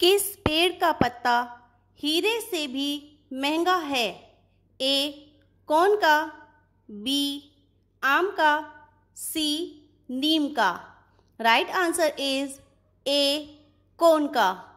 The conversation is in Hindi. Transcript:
किस पेड़ का पत्ता हीरे से भी महंगा है ए कौन का बी आम का सी नीम का राइट आंसर इज ए कौन का